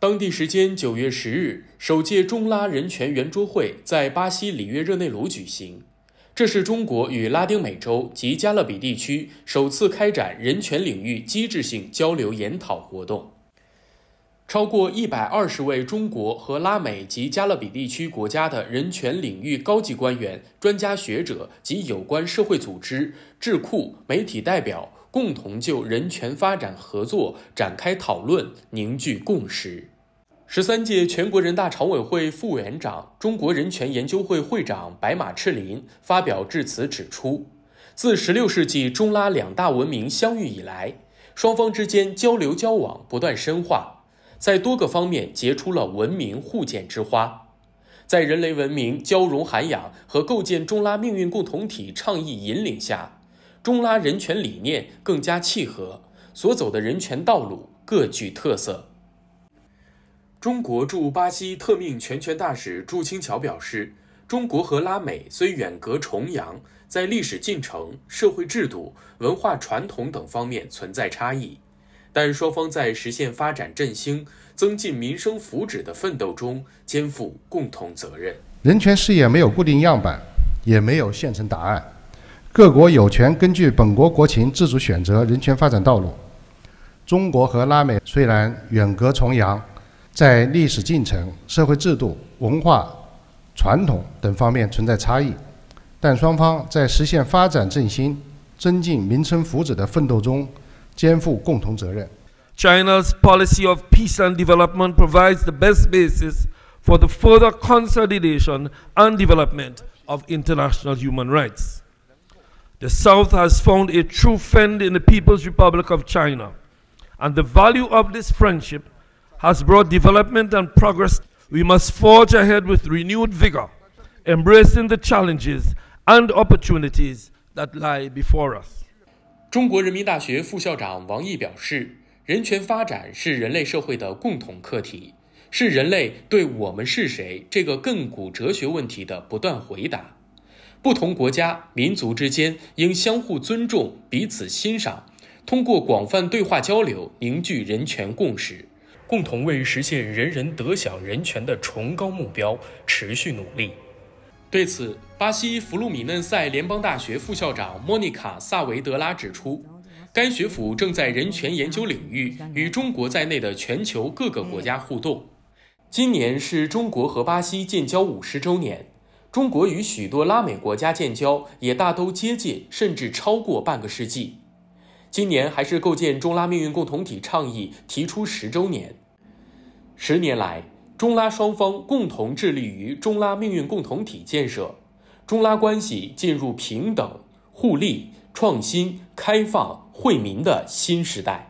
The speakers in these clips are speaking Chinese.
当地时间九月十日，首届中拉人权圆桌会在巴西里约热内卢举行。这是中国与拉丁美洲及加勒比地区首次开展人权领域机制性交流研讨活动。超过一百二十位中国和拉美及加勒比地区国家的人权领域高级官员、专家学者及有关社会组织、智库、媒体代表。共同就人权发展合作展开讨论，凝聚共识。十三届全国人大常委会副委员长、中国人权研究会会长白马赤林发表致辞指出，自16世纪中拉两大文明相遇以来，双方之间交流交往不断深化，在多个方面结出了文明互鉴之花。在人类文明交融涵养和构建中拉命运共同体倡议引领下。中拉人权理念更加契合，所走的人权道路各具特色。中国驻巴西特命全权大使朱清桥表示：“中国和拉美虽远隔重洋，在历史进程、社会制度、文化传统等方面存在差异，但双方在实现发展振兴、增进民生福祉的奋斗中肩负共同责任。人权事业没有固定样板，也没有现成答案。”各国有权根据本国国情自主选择人权发展道路。中国和拉美虽然远隔重洋，在历史进程、社会制度、文化传统等方面存在差异，但双方在实现发展振兴、增进民生福祉的奋斗中肩负共同责任。China's policy of peace and development provides the best basis for the further consolidation and development of international human rights. The South has found a true friend in the People's Republic of China, and the value of this friendship has brought development and progress. We must forge ahead with renewed vigor, embracing the challenges and opportunities that lie before us. 中国人民大学副校长王毅表示，人权发展是人类社会的共同课题，是人类对我们是谁这个亘古哲学问题的不断回答。不同国家、民族之间应相互尊重、彼此欣赏，通过广泛对话交流，凝聚人权共识，共同为实现人人得享人权的崇高目标持续努力。对此，巴西弗鲁米嫩塞联邦大学副校长莫妮卡·萨维德拉指出，该学府正在人权研究领域与中国在内的全球各个国家互动。今年是中国和巴西建交五十周年。中国与许多拉美国家建交，也大都接近甚至超过半个世纪。今年还是构建中拉命运共同体倡议提出十周年。十年来，中拉双方共同致力于中拉命运共同体建设，中拉关系进入平等、互利、创新、开放、惠民的新时代。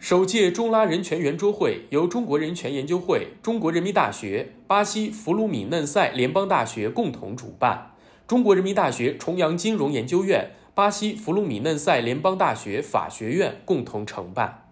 首届中拉人权圆桌会由中国人权研究会、中国人民大学、巴西弗鲁米嫩塞联邦大学共同主办，中国人民大学重阳金融研究院、巴西弗鲁米嫩塞联邦大学法学院共同承办。